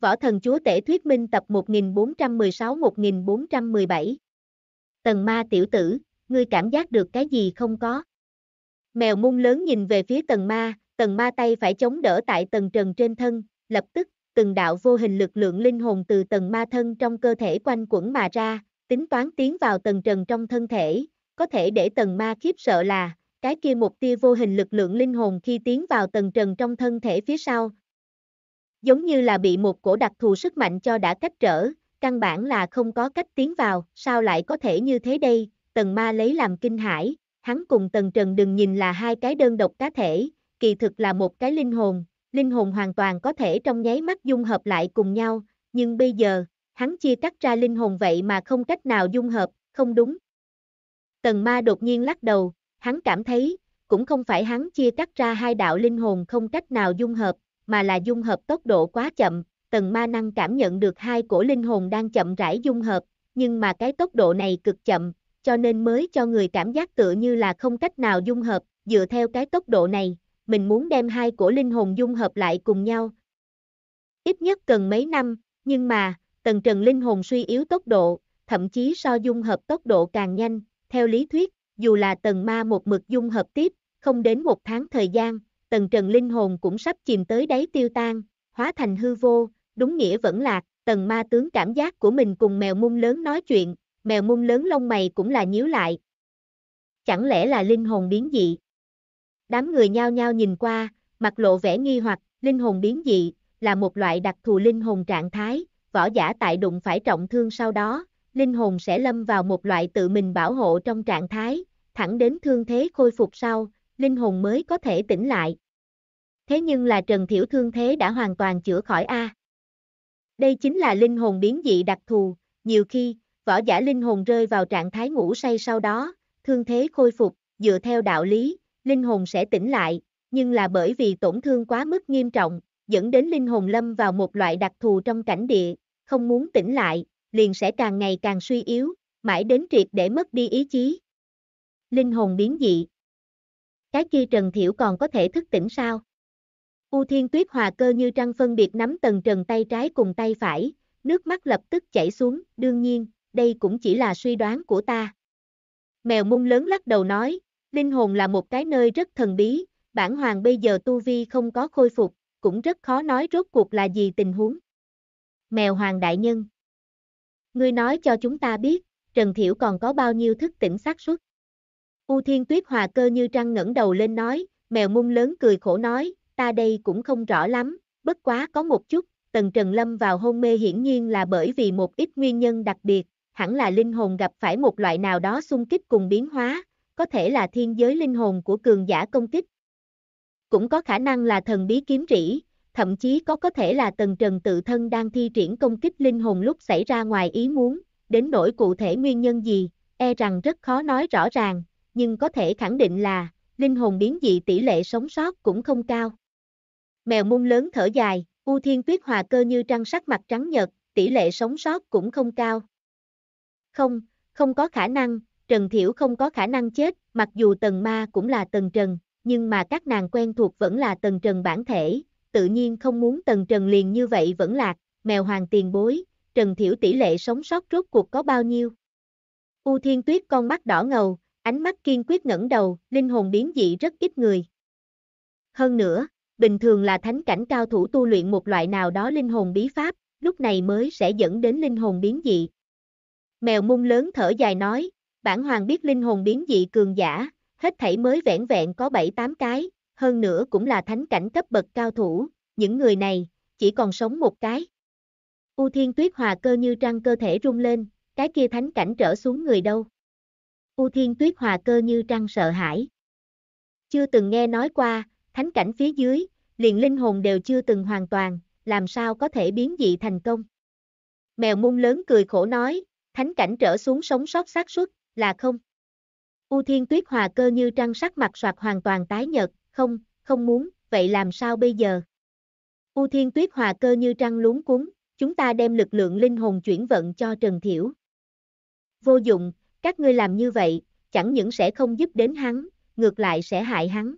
Võ Thần Chúa Tể Thuyết Minh tập 1416-1417 Tần ma tiểu tử, ngươi cảm giác được cái gì không có? Mèo mung lớn nhìn về phía tần ma, tần ma tay phải chống đỡ tại tần trần trên thân, lập tức, từng đạo vô hình lực lượng linh hồn từ tần ma thân trong cơ thể quanh quẩn mà ra, tính toán tiến vào tần trần trong thân thể, có thể để tần ma khiếp sợ là, cái kia một tia vô hình lực lượng linh hồn khi tiến vào tần trần trong thân thể phía sau, giống như là bị một cổ đặc thù sức mạnh cho đã cách trở, căn bản là không có cách tiến vào, sao lại có thể như thế đây, tần ma lấy làm kinh hãi, hắn cùng tần trần đừng nhìn là hai cái đơn độc cá thể, kỳ thực là một cái linh hồn, linh hồn hoàn toàn có thể trong nháy mắt dung hợp lại cùng nhau, nhưng bây giờ, hắn chia cắt ra linh hồn vậy mà không cách nào dung hợp, không đúng. Tần ma đột nhiên lắc đầu, hắn cảm thấy, cũng không phải hắn chia cắt ra hai đạo linh hồn không cách nào dung hợp, mà là dung hợp tốc độ quá chậm, tần ma năng cảm nhận được hai cổ linh hồn đang chậm rãi dung hợp, nhưng mà cái tốc độ này cực chậm, cho nên mới cho người cảm giác tựa như là không cách nào dung hợp, dựa theo cái tốc độ này, mình muốn đem hai cổ linh hồn dung hợp lại cùng nhau. Ít nhất cần mấy năm, nhưng mà, tần trần linh hồn suy yếu tốc độ, thậm chí so dung hợp tốc độ càng nhanh, theo lý thuyết, dù là tần ma một mực dung hợp tiếp, không đến một tháng thời gian, tần trần linh hồn cũng sắp chìm tới đáy tiêu tan, hóa thành hư vô, đúng nghĩa vẫn lạc, tần ma tướng cảm giác của mình cùng mèo mung lớn nói chuyện, mèo mung lớn lông mày cũng là nhíu lại. Chẳng lẽ là linh hồn biến dị? Đám người nhao nhao nhìn qua, mặt lộ vẻ nghi hoặc, linh hồn biến dị, là một loại đặc thù linh hồn trạng thái, võ giả tại đụng phải trọng thương sau đó, linh hồn sẽ lâm vào một loại tự mình bảo hộ trong trạng thái, thẳng đến thương thế khôi phục sau, linh hồn mới có thể tỉnh lại. Thế nhưng là Trần Thiểu thương thế đã hoàn toàn chữa khỏi A. Đây chính là linh hồn biến dị đặc thù, nhiều khi, võ giả linh hồn rơi vào trạng thái ngủ say sau đó, thương thế khôi phục, dựa theo đạo lý, linh hồn sẽ tỉnh lại, nhưng là bởi vì tổn thương quá mức nghiêm trọng, dẫn đến linh hồn lâm vào một loại đặc thù trong cảnh địa, không muốn tỉnh lại, liền sẽ càng ngày càng suy yếu, mãi đến triệt để mất đi ý chí. Linh hồn biến dị cái kia Trần Thiểu còn có thể thức tỉnh sao? U Thiên Tuyết hòa cơ như trăng phân biệt nắm tần trần tay trái cùng tay phải, nước mắt lập tức chảy xuống, đương nhiên, đây cũng chỉ là suy đoán của ta. Mèo mung lớn lắc đầu nói, linh hồn là một cái nơi rất thần bí, bản hoàng bây giờ tu vi không có khôi phục, cũng rất khó nói rốt cuộc là gì tình huống. Mèo hoàng đại nhân. Ngươi nói cho chúng ta biết, Trần Thiểu còn có bao nhiêu thức tỉnh xác suất. U Thiên Tuyết Hòa cơ như trăng ngẩng đầu lên nói, mèo mung lớn cười khổ nói, ta đây cũng không rõ lắm, bất quá có một chút, Tần Trần Lâm vào hôn mê hiển nhiên là bởi vì một ít nguyên nhân đặc biệt, hẳn là linh hồn gặp phải một loại nào đó xung kích cùng biến hóa, có thể là thiên giới linh hồn của cường giả công kích. Cũng có khả năng là thần bí kiếm rỉ, thậm chí có có thể là Tần Trần tự thân đang thi triển công kích linh hồn lúc xảy ra ngoài ý muốn, đến nỗi cụ thể nguyên nhân gì, e rằng rất khó nói rõ ràng, nhưng có thể khẳng định là, linh hồn biến dị tỷ lệ sống sót cũng không cao. Mèo mung lớn thở dài, U Thiên Tuyết hòa cơ như trăng sắc mặt trắng nhật, tỷ lệ sống sót cũng không cao. Không, không có khả năng, Trần Thiểu không có khả năng chết, mặc dù Tần Ma cũng là Tần Trần, nhưng mà các nàng quen thuộc vẫn là Tần Trần bản thể, tự nhiên không muốn Tần Trần liền như vậy vẫn lạc, mèo hoàng tiền bối, Trần Thiểu tỷ lệ sống sót rốt cuộc có bao nhiêu. U Thiên Tuyết con mắt đỏ ngầu, Ánh mắt kiên quyết ngẩng đầu, linh hồn biến dị rất ít người. Hơn nữa, bình thường là thánh cảnh cao thủ tu luyện một loại nào đó linh hồn bí pháp, lúc này mới sẽ dẫn đến linh hồn biến dị. Mèo mung lớn thở dài nói, bản hoàng biết linh hồn biến dị cường giả, hết thảy mới vẹn vẹn có 7-8 cái, hơn nữa cũng là thánh cảnh cấp bậc cao thủ, những người này, chỉ còn sống một cái. U thiên tuyết hòa cơ như trăng cơ thể rung lên, cái kia thánh cảnh trở xuống người đâu. U Thiên Tuyết Hòa cơ như trăng sợ hãi. Chưa từng nghe nói qua, thánh cảnh phía dưới, liền linh hồn đều chưa từng hoàn toàn, làm sao có thể biến dị thành công. Mèo mung lớn cười khổ nói, thánh cảnh trở xuống sống sót xác suất là không. U Thiên Tuyết Hòa cơ như trăng sắc mặt soạt hoàn toàn tái nhợt, không, không muốn, vậy làm sao bây giờ? U Thiên Tuyết Hòa cơ như trăng luống cuống, chúng ta đem lực lượng linh hồn chuyển vận cho Trần Thiểu. Vô dụng, các ngươi làm như vậy, chẳng những sẽ không giúp đến hắn, ngược lại sẽ hại hắn.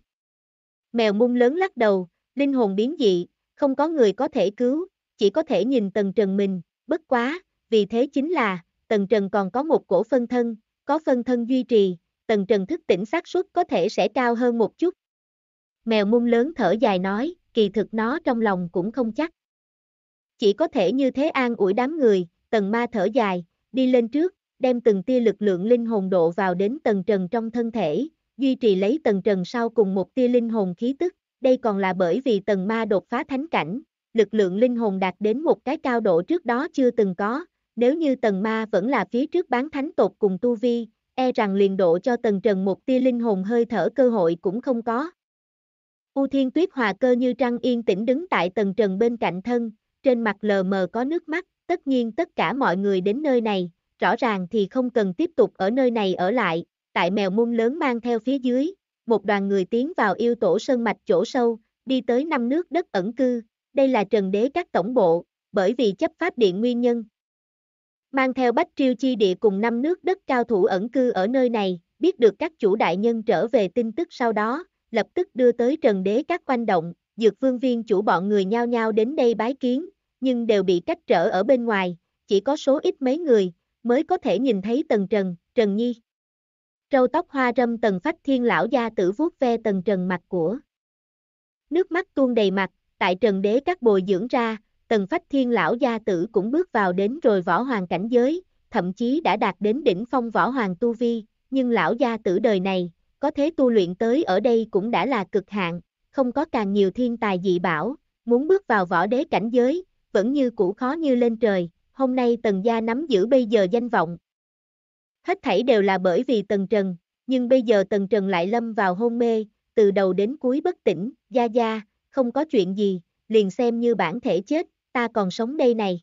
Mèo mung lớn lắc đầu, linh hồn biến dị, không có người có thể cứu, chỉ có thể nhìn Tần Trần mình, bất quá, vì thế chính là, Tần Trần còn có một cổ phân thân, có phân thân duy trì, Tần Trần thức tỉnh xác suất có thể sẽ cao hơn một chút. Mèo mung lớn thở dài nói, kỳ thực nó trong lòng cũng không chắc. Chỉ có thể như thế an ủi đám người, Tần Ma thở dài, đi lên trước, đem từng tia lực lượng linh hồn độ vào đến tầng trần trong thân thể, duy trì lấy tầng trần sau cùng một tia linh hồn khí tức, đây còn là bởi vì tầng ma đột phá thánh cảnh, lực lượng linh hồn đạt đến một cái cao độ trước đó chưa từng có, nếu như tầng ma vẫn là phía trước bán thánh tột cùng tu vi, e rằng liền độ cho tầng trần một tia linh hồn hơi thở cơ hội cũng không có. U Thiên Tuyết hòa cơ như trăng yên tĩnh đứng tại tầng trần bên cạnh thân, trên mặt lờ mờ có nước mắt, tất nhiên tất cả mọi người đến nơi này, rõ ràng thì không cần tiếp tục ở nơi này ở lại, tại mèo Môn lớn mang theo phía dưới, một đoàn người tiến vào yêu tổ sơn mạch chỗ sâu, đi tới năm nước đất ẩn cư, đây là trần đế các tổng bộ, bởi vì chấp pháp điện nguyên nhân. Mang theo bách triêu chi địa cùng năm nước đất cao thủ ẩn cư ở nơi này, biết được các chủ đại nhân trở về tin tức sau đó, lập tức đưa tới trần đế các quanh động, dược vương viên chủ bọn người nhao nhao đến đây bái kiến, nhưng đều bị cách trở ở bên ngoài, chỉ có số ít mấy người, mới có thể nhìn thấy Tần Trần, Trần Nhi. Râu tóc hoa râm Tần Phách Thiên lão gia tử vuốt ve Tần Trần mặt của. Nước mắt tuôn đầy mặt, tại Trần Đế các bồi dưỡng ra, Tần Phách Thiên lão gia tử cũng bước vào đến rồi võ hoàng cảnh giới, thậm chí đã đạt đến đỉnh phong võ hoàng tu vi, nhưng lão gia tử đời này, có thế tu luyện tới ở đây cũng đã là cực hạn, không có càng nhiều thiên tài dị bảo, muốn bước vào võ đế cảnh giới, vẫn như cũ khó như lên trời, hôm nay Tần Gia nắm giữ bây giờ danh vọng. Hết thảy đều là bởi vì Tần Trần, nhưng bây giờ Tần Trần lại lâm vào hôn mê, từ đầu đến cuối bất tỉnh, Gia Gia, không có chuyện gì, liền xem như bản thể chết, ta còn sống đây này.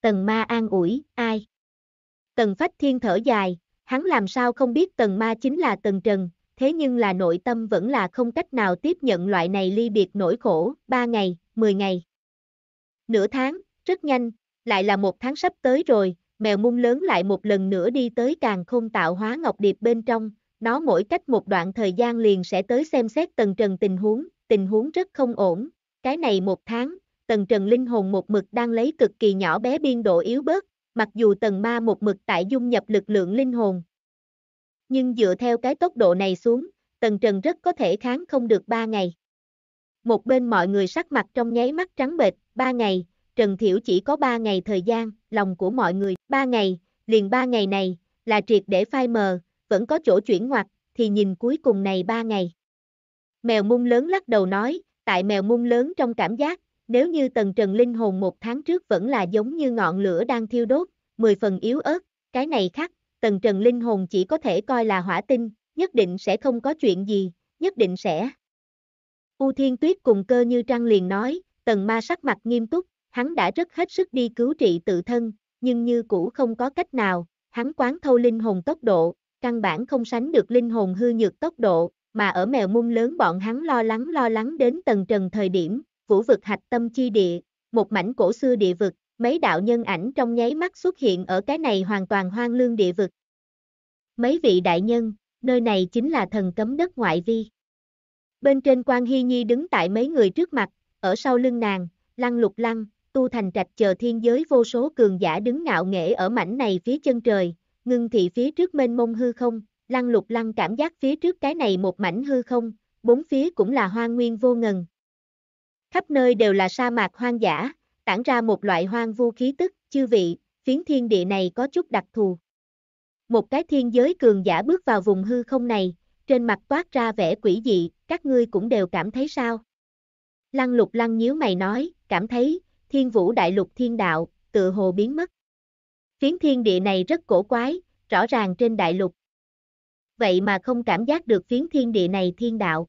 Tần ma an ủi, ai? Tần phách thiên thở dài, hắn làm sao không biết tần ma chính là tần trần, thế nhưng là nội tâm vẫn là không cách nào tiếp nhận loại này ly biệt nỗi khổ, ba ngày, 10 ngày. Nửa tháng, rất nhanh, lại là một tháng sắp tới rồi, mèo mung lớn lại một lần nữa đi tới càng không tạo hóa ngọc điệp bên trong, nó mỗi cách một đoạn thời gian liền sẽ tới xem xét tần trần tình huống, tình huống rất không ổn, cái này một tháng, tần trần linh hồn một mực đang lấy cực kỳ nhỏ bé biên độ yếu bớt, mặc dù tần ma một mực tại dung nhập lực lượng linh hồn. Nhưng dựa theo cái tốc độ này xuống, tần trần rất có thể kháng không được 3 ngày. Một bên mọi người sắc mặt trong nháy mắt trắng bệch, 3 ngày, Trần Thiểu chỉ có 3 ngày thời gian, lòng của mọi người, 3 ngày, liền 3 ngày này, là triệt để phai mờ, vẫn có chỗ chuyển ngoặt, thì nhìn cuối cùng này 3 ngày. Mèo mung lớn lắc đầu nói, tại mèo mung lớn trong cảm giác, nếu như tần trần linh hồn một tháng trước vẫn là giống như ngọn lửa đang thiêu đốt, 10 phần yếu ớt, cái này khác, tần trần linh hồn chỉ có thể coi là hỏa tinh, nhất định sẽ không có chuyện gì, nhất định sẽ. U Thiên Tuyết cùng cơ như trăng liền nói, tần ma sắc mặt nghiêm túc, hắn đã rất hết sức đi cứu trị tự thân, nhưng như cũ không có cách nào, hắn quán thâu linh hồn tốc độ, căn bản không sánh được linh hồn hư nhược tốc độ, mà ở mèo mung lớn bọn hắn lo lắng lo lắng đến tầng trần thời điểm, vũ vực hạch tâm chi địa, một mảnh cổ xưa địa vực, mấy đạo nhân ảnh trong nháy mắt xuất hiện ở cái này hoàn toàn hoang lương địa vực. Mấy vị đại nhân, nơi này chính là thần cấm đất ngoại vi. Bên trên quan Hy Nhi đứng tại mấy người trước mặt, ở sau lưng nàng, lăng lục lăng, tu thành trạch chờ thiên giới vô số cường giả đứng ngạo nghễ ở mảnh này phía chân trời, ngưng thị phía trước mênh mông hư không, lăng lục lăng cảm giác phía trước cái này một mảnh hư không, bốn phía cũng là hoang nguyên vô ngần. Khắp nơi đều là sa mạc hoang dã, tản ra một loại hoang vu khí tức, chư vị, phiến thiên địa này có chút đặc thù. Một cái thiên giới cường giả bước vào vùng hư không này, trên mặt toát ra vẻ quỷ dị, các ngươi cũng đều cảm thấy sao? Lăng lục lăng nhíu mày nói, cảm thấy, thiên vũ đại lục thiên đạo, tự hồ biến mất. Phiến thiên địa này rất cổ quái, rõ ràng trên đại lục. Vậy mà không cảm giác được phiến thiên địa này thiên đạo.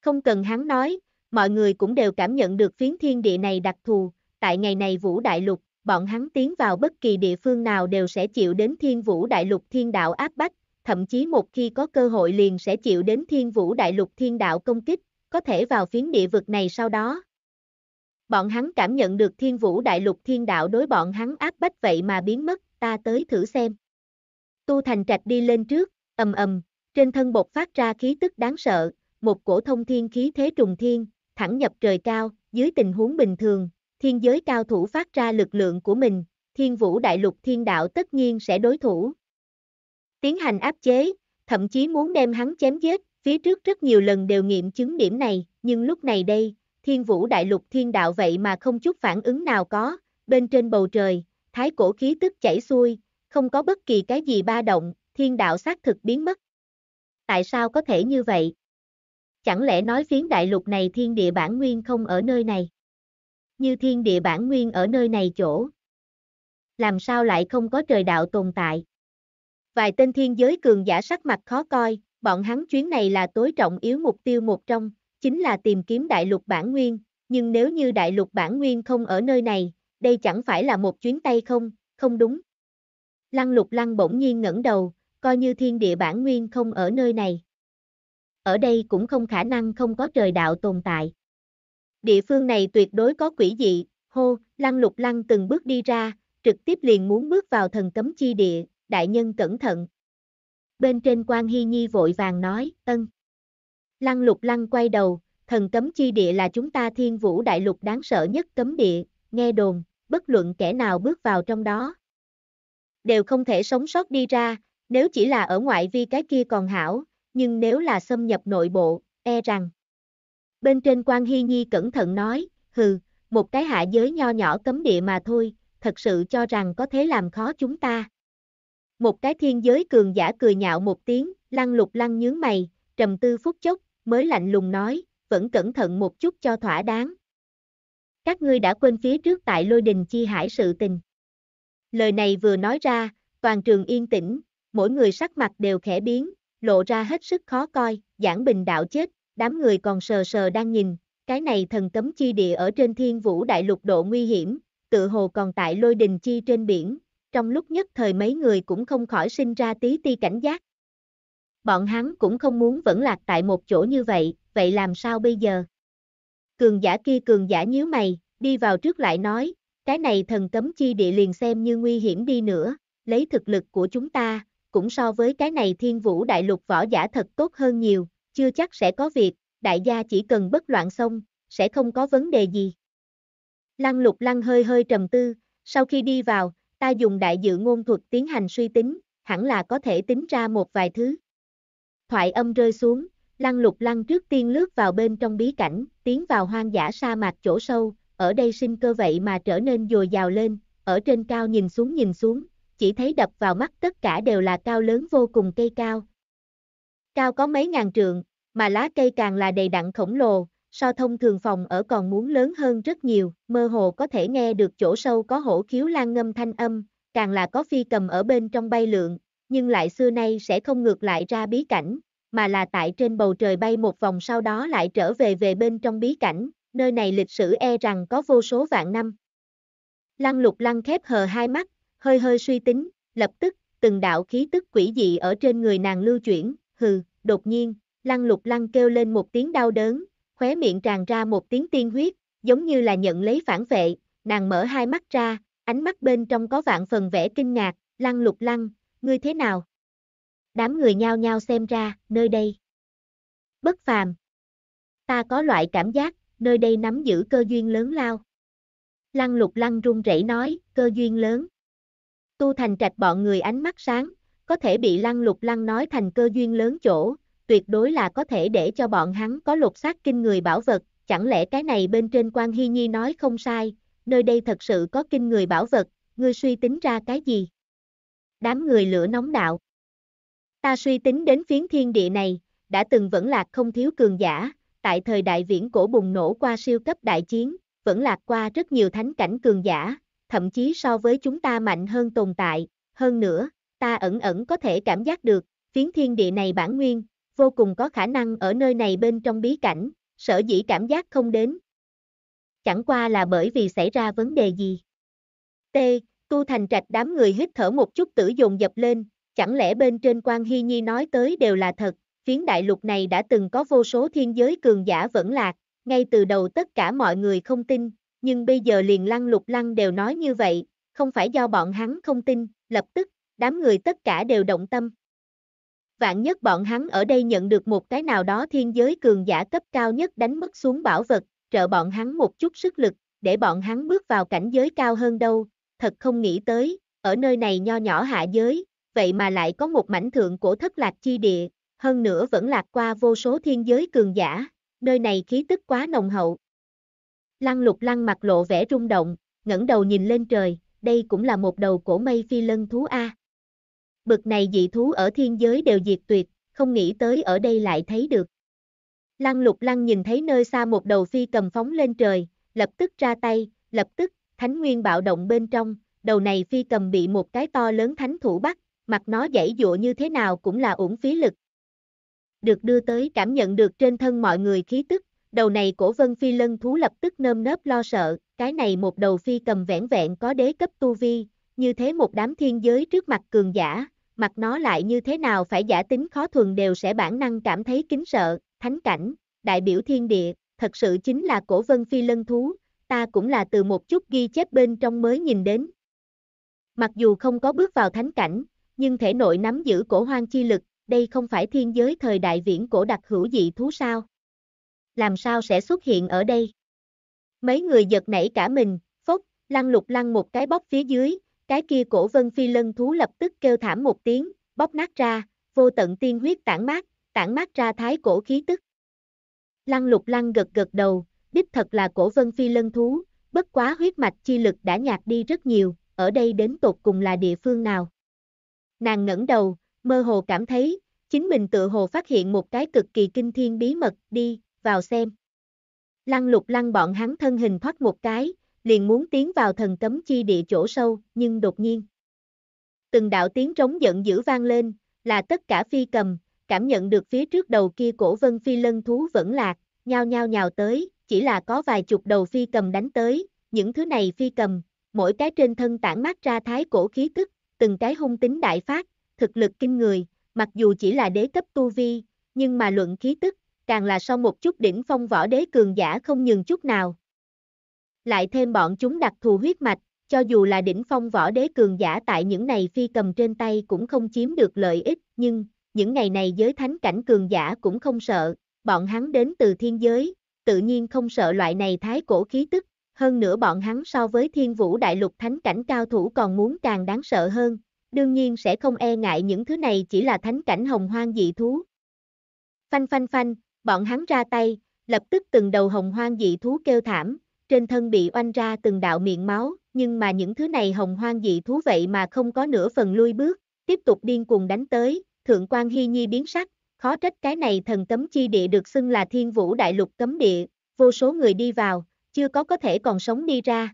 Không cần hắn nói, mọi người cũng đều cảm nhận được phiến thiên địa này đặc thù, tại ngày này vũ đại lục, bọn hắn tiến vào bất kỳ địa phương nào đều sẽ chịu đến thiên vũ đại lục thiên đạo áp bách, thậm chí một khi có cơ hội liền sẽ chịu đến thiên vũ đại lục thiên đạo công kích, có thể vào phiến địa vực này sau đó, Bọn hắn cảm nhận được thiên vũ đại lục thiên đạo đối bọn hắn áp bách vậy mà biến mất, ta tới thử xem. Tu thành trạch đi lên trước, ầm ầm, trên thân bột phát ra khí tức đáng sợ, một cổ thông thiên khí thế trùng thiên, thẳng nhập trời cao, dưới tình huống bình thường, thiên giới cao thủ phát ra lực lượng của mình, thiên vũ đại lục thiên đạo tất nhiên sẽ đối thủ. Tiến hành áp chế, thậm chí muốn đem hắn chém giết, phía trước rất nhiều lần đều nghiệm chứng điểm này, nhưng lúc này đây, thiên vũ đại lục thiên đạo vậy mà không chút phản ứng nào có, bên trên bầu trời, thái cổ khí tức chảy xuôi, không có bất kỳ cái gì ba động, thiên đạo xác thực biến mất. Tại sao có thể như vậy? Chẳng lẽ nói phiến đại lục này thiên địa bản nguyên không ở nơi này? Như thiên địa bản nguyên ở nơi này chỗ. Làm sao lại không có trời đạo tồn tại? Vài tên thiên giới cường giả sắc mặt khó coi, bọn hắn chuyến này là tối trọng yếu mục tiêu một trong chính là tìm kiếm đại lục bản nguyên, nhưng nếu như đại lục bản nguyên không ở nơi này, đây chẳng phải là một chuyến tay không, không đúng. Lăng lục lăng bỗng nhiên ngẩng đầu, coi như thiên địa bản nguyên không ở nơi này. Ở đây cũng không khả năng không có trời đạo tồn tại. Địa phương này tuyệt đối có quỷ dị, hô, lăng lục lăng từng bước đi ra, trực tiếp liền muốn bước vào thần cấm chi địa, đại nhân cẩn thận. Bên trên quan Hy Nhi vội vàng nói, ân. Lăng lục lăng quay đầu, thần cấm chi địa là chúng ta thiên vũ đại lục đáng sợ nhất cấm địa, nghe đồn, bất luận kẻ nào bước vào trong đó. Đều không thể sống sót đi ra, nếu chỉ là ở ngoại vi cái kia còn hảo, nhưng nếu là xâm nhập nội bộ, e rằng. Bên trên quan Hy Nhi cẩn thận nói, hừ, một cái hạ giới nho nhỏ cấm địa mà thôi, thật sự cho rằng có thể làm khó chúng ta. Một cái thiên giới cường giả cười nhạo một tiếng, lăng lục lăng nhướng mày, trầm tư phút chốc, mới lạnh lùng nói, vẫn cẩn thận một chút cho thỏa đáng. Các ngươi đã quên phía trước tại lôi đình chi hải sự tình. Lời này vừa nói ra, toàn trường yên tĩnh, mỗi người sắc mặt đều khẽ biến, lộ ra hết sức khó coi, giảng bình đạo chết, đám người còn sờ sờ đang nhìn, cái này thần cấm chi địa ở trên thiên vũ đại lục độ nguy hiểm, tự hồ còn tại lôi đình chi trên biển, trong lúc nhất thời mấy người cũng không khỏi sinh ra tí ti cảnh giác bọn hắn cũng không muốn vẫn lạc tại một chỗ như vậy, vậy làm sao bây giờ? Cường giả kia cường giả nhíu mày, đi vào trước lại nói, cái này thần cấm chi địa liền xem như nguy hiểm đi nữa, lấy thực lực của chúng ta, cũng so với cái này thiên vũ đại lục võ giả thật tốt hơn nhiều, chưa chắc sẽ có việc, đại gia chỉ cần bất loạn xong, sẽ không có vấn đề gì. Lăng lục lăng hơi hơi trầm tư, sau khi đi vào, ta dùng đại dự ngôn thuật tiến hành suy tính, hẳn là có thể tính ra một vài thứ. Thoại âm rơi xuống, lăng lục lăng trước tiên lướt vào bên trong bí cảnh, tiến vào hoang dã sa mạc chỗ sâu, ở đây sinh cơ vậy mà trở nên dồi dào lên, ở trên cao nhìn xuống nhìn xuống, chỉ thấy đập vào mắt tất cả đều là cao lớn vô cùng cây cao. Cao có mấy ngàn trượng, mà lá cây càng là đầy đặn khổng lồ, so thông thường phòng ở còn muốn lớn hơn rất nhiều, mơ hồ có thể nghe được chỗ sâu có hổ khiếu lan ngâm thanh âm, càng là có phi cầm ở bên trong bay lượn, nhưng lại xưa nay sẽ không ngược lại ra bí cảnh, mà là tại trên bầu trời bay một vòng sau đó lại trở về về bên trong bí cảnh, nơi này lịch sử e rằng có vô số vạn năm. Lăng lục lăng khép hờ hai mắt, hơi hơi suy tính, lập tức, từng đạo khí tức quỷ dị ở trên người nàng lưu chuyển, hừ, đột nhiên, lăng lục lăng kêu lên một tiếng đau đớn, khóe miệng tràn ra một tiếng tiên huyết, giống như là nhận lấy phản vệ, nàng mở hai mắt ra, ánh mắt bên trong có vạn phần vẻ kinh ngạc, lăng lục lăng, ngươi thế nào? Đám người nhao nhao xem ra, nơi đây. Bất phàm. Ta có loại cảm giác, nơi đây nắm giữ cơ duyên lớn lao. Lăng lục lăng run rẩy nói, cơ duyên lớn. Tu thành trạch bọn người ánh mắt sáng, có thể bị lăng lục lăng nói thành cơ duyên lớn chỗ, tuyệt đối là có thể để cho bọn hắn có lục xác kinh người bảo vật, chẳng lẽ cái này bên trên quan Hy Nhi nói không sai, nơi đây thật sự có kinh người bảo vật, ngươi suy tính ra cái gì? đám người lửa nóng đạo. Ta suy tính đến phiến thiên địa này, đã từng vẫn lạc không thiếu cường giả, tại thời đại viễn cổ bùng nổ qua siêu cấp đại chiến, vẫn lạc qua rất nhiều thánh cảnh cường giả, thậm chí so với chúng ta mạnh hơn tồn tại, hơn nữa, ta ẩn ẩn có thể cảm giác được, phiến thiên địa này bản nguyên, vô cùng có khả năng ở nơi này bên trong bí cảnh, sở dĩ cảm giác không đến. Chẳng qua là bởi vì xảy ra vấn đề gì. T, Tu thành trạch đám người hít thở một chút tử dồn dập lên, chẳng lẽ bên trên quan hy nhi nói tới đều là thật, phiến đại lục này đã từng có vô số thiên giới cường giả vẫn lạc, ngay từ đầu tất cả mọi người không tin, nhưng bây giờ liền lăng lục lăng đều nói như vậy, không phải do bọn hắn không tin, lập tức, đám người tất cả đều động tâm. Vạn nhất bọn hắn ở đây nhận được một cái nào đó thiên giới cường giả cấp cao nhất đánh mất xuống bảo vật, trợ bọn hắn một chút sức lực, để bọn hắn bước vào cảnh giới cao hơn đâu, thật không nghĩ tới, ở nơi này nho nhỏ hạ giới, vậy mà lại có một mảnh thượng cổ thất lạc chi địa, hơn nữa vẫn lạc qua vô số thiên giới cường giả, nơi này khí tức quá nồng hậu. Lăng lục lăng mặt lộ vẻ rung động, ngẩng đầu nhìn lên trời, đây cũng là một đầu cổ mây phi lân thú A. Bực này dị thú ở thiên giới đều diệt tuyệt, không nghĩ tới ở đây lại thấy được. Lăng lục lăng nhìn thấy nơi xa một đầu phi cầm phóng lên trời, lập tức ra tay, lập tức, thánh nguyên bạo động bên trong, đầu này phi cầm bị một cái to lớn thánh thủ bắt, mặt nó dãy dụa như thế nào cũng là uổng phí lực. Được đưa tới cảm nhận được trên thân mọi người khí tức, đầu này cổ vân phi lân thú lập tức nơm nớp lo sợ, cái này một đầu phi cầm vẻn vẹn có đế cấp tu vi, như thế một đám thiên giới trước mặt cường giả, mặt nó lại như thế nào phải giả tính khó thuần đều sẽ bản năng cảm thấy kính sợ, thánh cảnh, đại biểu thiên địa, thật sự chính là cổ vân phi lân thú, ta cũng là từ một chút ghi chép bên trong mới nhìn đến. Mặc dù không có bước vào thánh cảnh, nhưng thể nội nắm giữ cổ hoang chi lực, đây không phải thiên giới thời đại viễn cổ đặc hữu dị thú sao? Làm sao sẽ xuất hiện ở đây? Mấy người giật nảy cả mình, phốc, lăn lục lăn một cái bóp phía dưới, cái kia cổ vân phi lân thú lập tức kêu thảm một tiếng, bóp nát ra, vô tận tiên huyết tản mát, tản mát ra thái cổ khí tức. Lăng lục lăng gật gật đầu, đích thật là cổ vân phi lân thú, bất quá huyết mạch chi lực đã nhạt đi rất nhiều, ở đây đến tột cùng là địa phương nào. Nàng ngẩng đầu, mơ hồ cảm thấy, chính mình tự hồ phát hiện một cái cực kỳ kinh thiên bí mật, đi, vào xem. Lăng lục lăng bọn hắn thân hình thoát một cái, liền muốn tiến vào thần cấm chi địa chỗ sâu, nhưng đột nhiên. Từng đạo tiếng trống giận dữ vang lên, là tất cả phi cầm, cảm nhận được phía trước đầu kia cổ vân phi lân thú vẫn lạc, nhao nhao nhào tới, chỉ là có vài chục đầu phi cầm đánh tới, những thứ này phi cầm, mỗi cái trên thân tản mát ra thái cổ khí tức, từng cái hung tính đại phát, thực lực kinh người, mặc dù chỉ là đế cấp tu vi, nhưng mà luận khí tức, càng là sau một chút đỉnh phong võ đế cường giả không nhường chút nào. Lại thêm bọn chúng đặc thù huyết mạch, cho dù là đỉnh phong võ đế cường giả tại những này phi cầm trên tay cũng không chiếm được lợi ích, nhưng, những ngày này giới thánh cảnh cường giả cũng không sợ, bọn hắn đến từ thiên giới, tự nhiên không sợ loại này thái cổ khí tức, hơn nữa bọn hắn so với thiên vũ đại lục thánh cảnh cao thủ còn muốn càng đáng sợ hơn, đương nhiên sẽ không e ngại những thứ này chỉ là thánh cảnh hồng hoang dị thú. Phanh phanh phanh, bọn hắn ra tay, lập tức từng đầu hồng hoang dị thú kêu thảm, trên thân bị oanh ra từng đạo miệng máu, nhưng mà những thứ này hồng hoang dị thú vậy mà không có nửa phần lui bước, tiếp tục điên cuồng đánh tới, thượng quan hy nhi biến sắc, Khó trách cái này thần cấm chi địa được xưng là thiên vũ đại lục cấm địa, vô số người đi vào, chưa có có thể còn sống đi ra.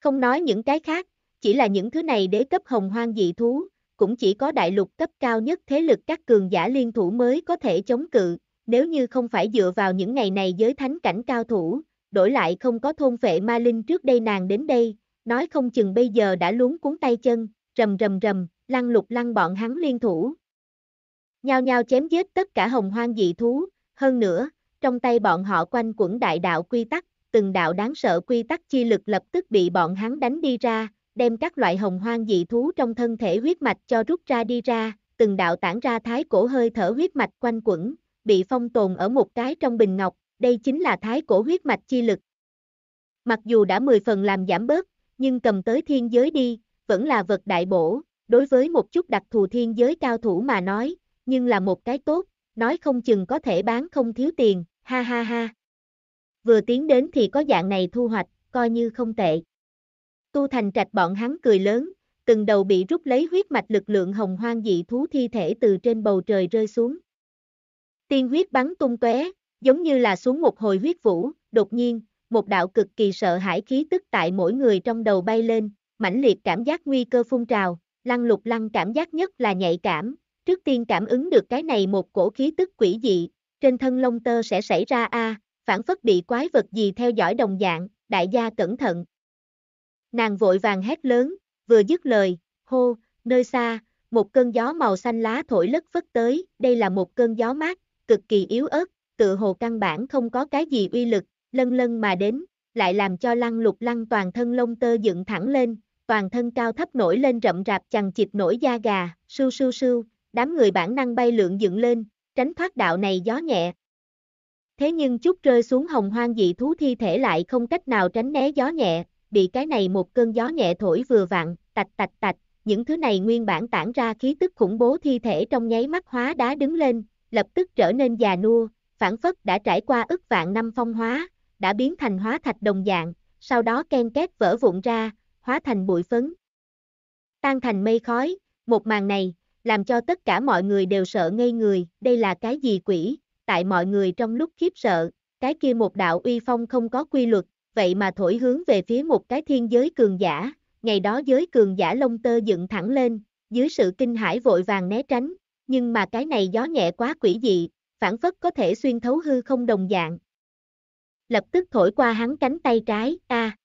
Không nói những cái khác, chỉ là những thứ này đế cấp hồng hoang dị thú, cũng chỉ có đại lục cấp cao nhất thế lực các cường giả liên thủ mới có thể chống cự, nếu như không phải dựa vào những ngày này giới thánh cảnh cao thủ, đổi lại không có thôn vệ ma linh trước đây nàng đến đây, nói không chừng bây giờ đã luống cuốn tay chân, rầm rầm rầm, lăng lục lăng bọn hắn liên thủ, Nhao nhao chém giết tất cả hồng hoang dị thú, hơn nữa, trong tay bọn họ quanh quẩn đại đạo quy tắc, từng đạo đáng sợ quy tắc chi lực lập tức bị bọn hắn đánh đi ra, đem các loại hồng hoang dị thú trong thân thể huyết mạch cho rút ra đi ra, từng đạo tản ra thái cổ hơi thở huyết mạch quanh quẩn, bị phong tồn ở một cái trong bình ngọc, đây chính là thái cổ huyết mạch chi lực. Mặc dù đã 10 phần làm giảm bớt, nhưng cầm tới thiên giới đi, vẫn là vật đại bổ, đối với một chút đặc thù thiên giới cao thủ mà nói, nhưng là một cái tốt, nói không chừng có thể bán không thiếu tiền, ha ha ha. Vừa tiến đến thì có dạng này thu hoạch, coi như không tệ. Tu thành trạch bọn hắn cười lớn, từng đầu bị rút lấy huyết mạch lực lượng hồng hoang dị thú thi thể từ trên bầu trời rơi xuống. Tiên huyết bắn tung tóe, giống như là xuống một hồi huyết vũ, đột nhiên, một đạo cực kỳ sợ hãi khí tức tại mỗi người trong đầu bay lên, mãnh liệt cảm giác nguy cơ phun trào, lăng lục lăng cảm giác nhất là nhạy cảm, Trước tiên cảm ứng được cái này một cổ khí tức quỷ dị, trên thân lông tơ sẽ xảy ra a, phản phất bị quái vật gì theo dõi đồng dạng, đại gia cẩn thận. Nàng vội vàng hét lớn, vừa dứt lời, hô, nơi xa, một cơn gió màu xanh lá thổi lất phất tới, đây là một cơn gió mát, cực kỳ yếu ớt, tự hồ căn bản không có cái gì uy lực, lân lân mà đến, lại làm cho lăng lục lăng toàn thân lông tơ dựng thẳng lên, toàn thân cao thấp nổi lên rậm rạp chằng chịt nổi da gà, sưu sưu sưu, đám người bản năng bay lượn dựng lên, tránh thoát đạo này gió nhẹ. Thế nhưng chút rơi xuống hồng hoang dị thú thi thể lại không cách nào tránh né gió nhẹ, bị cái này một cơn gió nhẹ thổi vừa vặn, tạch tạch tạch, những thứ này nguyên bản tản ra khí tức khủng bố thi thể trong nháy mắt hóa đá đứng lên, lập tức trở nên già nua, phản phất đã trải qua ức vạn năm phong hóa, đã biến thành hóa thạch đồng dạng, sau đó ken két vỡ vụn ra, hóa thành bụi phấn. Tan thành mây khói, một màn này, làm cho tất cả mọi người đều sợ ngây người, đây là cái gì quỷ, tại mọi người trong lúc khiếp sợ, cái kia một đạo uy phong không có quy luật, vậy mà thổi hướng về phía một cái thiên giới cường giả, ngày đó giới cường giả lông tơ dựng thẳng lên, dưới sự kinh hãi vội vàng né tránh, nhưng mà cái này gió nhẹ quá quỷ dị, phản phất có thể xuyên thấu hư không đồng dạng. Lập tức thổi qua hắn cánh tay trái, a. À.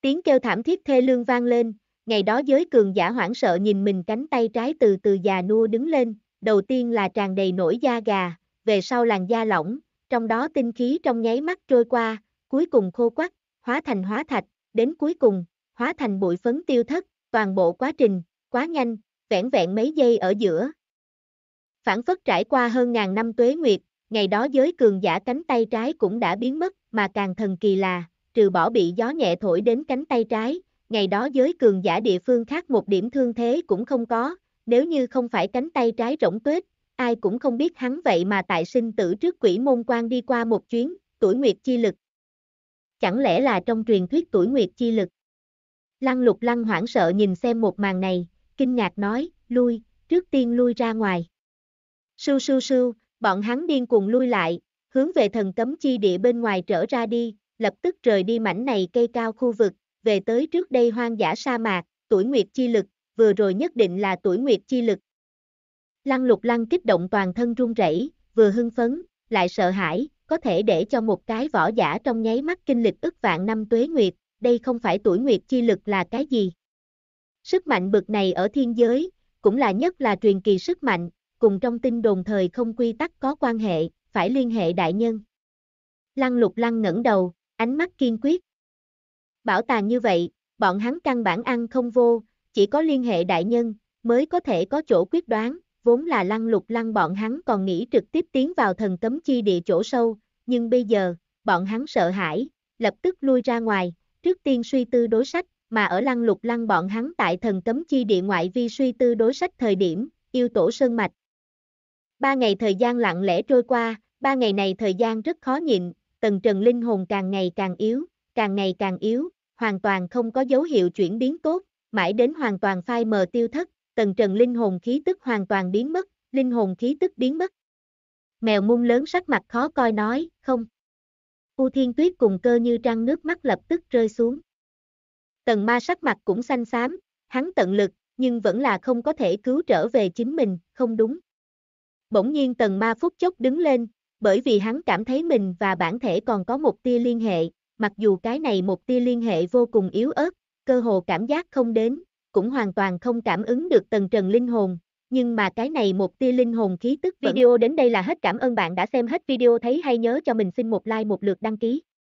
Tiếng kêu thảm thiết thê lương vang lên, ngày đó giới cường giả hoảng sợ nhìn mình cánh tay trái từ từ già nua đứng lên, đầu tiên là tràn đầy nổi da gà, về sau làn da lỏng, trong đó tinh khí trong nháy mắt trôi qua, cuối cùng khô quắt, hóa thành hóa thạch, đến cuối cùng, hóa thành bụi phấn tiêu thất, toàn bộ quá trình, quá nhanh, vẹn vẹn mấy giây ở giữa. Phản phất trải qua hơn ngàn năm tuế nguyệt, ngày đó giới cường giả cánh tay trái cũng đã biến mất, mà càng thần kỳ là, trừ bỏ bị gió nhẹ thổi đến cánh tay trái, ngày đó giới cường giả địa phương khác một điểm thương thế cũng không có, nếu như không phải cánh tay trái rỗng tuếch, ai cũng không biết hắn vậy mà tại sinh tử trước quỷ môn quan đi qua một chuyến, tuổi nguyệt chi lực. Chẳng lẽ là trong truyền thuyết tuổi nguyệt chi lực? Lăng lục lăng hoảng sợ nhìn xem một màn này, kinh ngạc nói, lui, trước tiên lui ra ngoài. Sưu sưu sưu, bọn hắn điên cuồng lui lại, hướng về thần cấm chi địa bên ngoài trở ra đi, lập tức rời đi mảnh này cây cao khu vực, về tới trước đây hoang dã sa mạc, tuổi nguyệt chi lực, vừa rồi nhất định là tuổi nguyệt chi lực. Lăng lục lăng kích động toàn thân run rẩy, vừa hưng phấn, lại sợ hãi, có thể để cho một cái võ giả trong nháy mắt kinh lịch ức vạn năm tuế nguyệt, đây không phải tuổi nguyệt chi lực là cái gì. Sức mạnh bực này ở thiên giới, cũng là nhất là truyền kỳ sức mạnh, cùng trong tinh đồn thời không quy tắc có quan hệ, phải liên hệ đại nhân. Lăng lục lăng ngẩng đầu, ánh mắt kiên quyết, bảo tàng như vậy, bọn hắn căn bản ăn không vô, chỉ có liên hệ đại nhân, mới có thể có chỗ quyết đoán, vốn là lăng lục lăng bọn hắn còn nghĩ trực tiếp tiến vào thần cấm chi địa chỗ sâu, nhưng bây giờ, bọn hắn sợ hãi, lập tức lui ra ngoài, trước tiên suy tư đối sách, mà ở lăng lục lăng bọn hắn tại thần cấm chi địa ngoại vi suy tư đối sách thời điểm, yêu tổ sơn mạch. Ba ngày thời gian lặng lẽ trôi qua, ba ngày này thời gian rất khó nhịn, tần trần linh hồn càng ngày càng yếu, càng ngày càng yếu, hoàn toàn không có dấu hiệu chuyển biến tốt, mãi đến hoàn toàn phai mờ tiêu thất, tần trần linh hồn khí tức hoàn toàn biến mất, linh hồn khí tức biến mất. Mèo mung lớn sắc mặt khó coi nói, không. U thiên tuyết cùng cơ như trăng nước mắt lập tức rơi xuống. Tần ma sắc mặt cũng xanh xám, hắn tận lực, nhưng vẫn là không có thể cứu trở về chính mình, không đúng. Bỗng nhiên tần ma phút chốc đứng lên, bởi vì hắn cảm thấy mình và bản thể còn có một tia liên hệ, mặc dù cái này một tia liên hệ vô cùng yếu ớt, cơ hồ cảm giác không đến, cũng hoàn toàn không cảm ứng được tầng trần linh hồn, nhưng mà cái này một tia linh hồn khí tức vẫn... video đến đây là hết cảm ơn bạn đã xem hết video thấy hay nhớ cho mình xin một like một lượt đăng ký